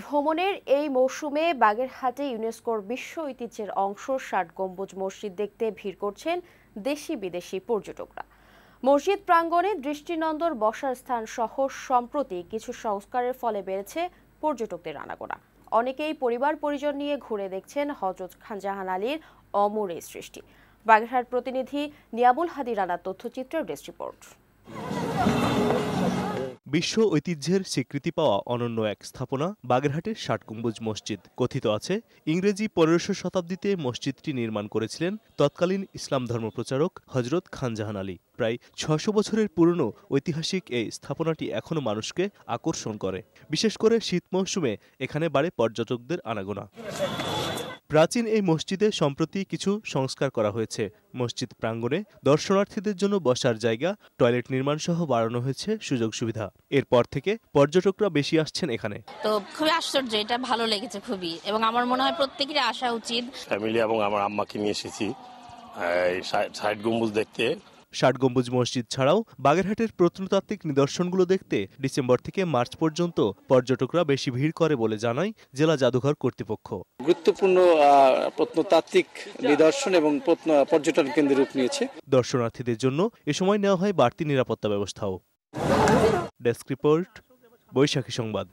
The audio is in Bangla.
ভ্রমণের এই মৌসুমে বাগেরহাটে ইউনেস্কোর বিশ্ব ঐতিহ্যের অংশ ষাট গম্বুজ মসজিদ দেখতে ভিড় করছেন দেশি বিদেশি পর্যটকরা মসজিদ প্রাঙ্গণে দৃষ্টিনন্দর বসার স্থান সহ সম্প্রতি কিছু সংস্কারের ফলে বেড়েছে পর্যটকদের আনাগোনা অনেকেই পরিবার পরিজন নিয়ে ঘুরে দেখছেন হজরত খানজাহান আলীর অমর এই সৃষ্টি বাগেরহাট প্রতিনিধি নিয়াবুল হাদি রানার তথ্যচিত্রের ডেস্ক রিপোর্ট বিশ্ব ঐতিহ্যের স্বীকৃতি পাওয়া অনন্য এক স্থাপনা বাগেরহাটের ষাটকুম্বুজ মসজিদ কথিত আছে ইংরেজি পনেরোশো শতাব্দীতে মসজিদটি নির্মাণ করেছিলেন তৎকালীন ইসলাম ধর্ম প্রচারক হজরত খানজাহান আলী প্রায় ছশো বছরের পুরনো ঐতিহাসিক এই স্থাপনাটি এখনও মানুষকে আকর্ষণ করে বিশেষ করে শীত মৌসুমে এখানে বাড়ে পর্যটকদের আনাগোনা প্রাচীন এই মসজিদে সম্প্রতি কিছু সংস্কার করা হয়েছে মসজিদ প্রাঙ্গণে দর্শনার্থীদের জন্য বসার জায়গা টয়লেট নির্মাণ সহ বাড়ানো হয়েছে সুযোগ সুবিধা এরপর থেকে পর্যটকরা বেশি আসছেন এখানে তো খুবই আশ্চর্য এটা ভালো লেগেছে খুবই এবং আমার মনে হয় প্রত্যেকেরই আসা উচিত ফ্যামিলি এবং আমার আম্মাকে নিয়ে এসেছি সাইড গম্বুজ দেখতে ষাট গম্বুজ মসজিদ ছাড়াও বাগেরহাটের প্রত্নতাত্ত্বিক নিদর্শনগুলো দেখতে ডিসেম্বর থেকে মার্চ পর্যন্ত পর্যটকরা বেশি ভিড় করে বলে জানায় জেলা জাদুঘর কর্তৃপক্ষ গুরুত্বপূর্ণ প্রত্নতাত্ত্বিক নিদর্শন এবং পর্যটন কেন্দ্রে রূপ নিয়েছে দর্শনার্থীদের জন্য এ সময় নেওয়া হয় বাড়তি নিরাপত্তা ব্যবস্থাও ডেস্ক রিপোর্ট বৈশাখী সংবাদ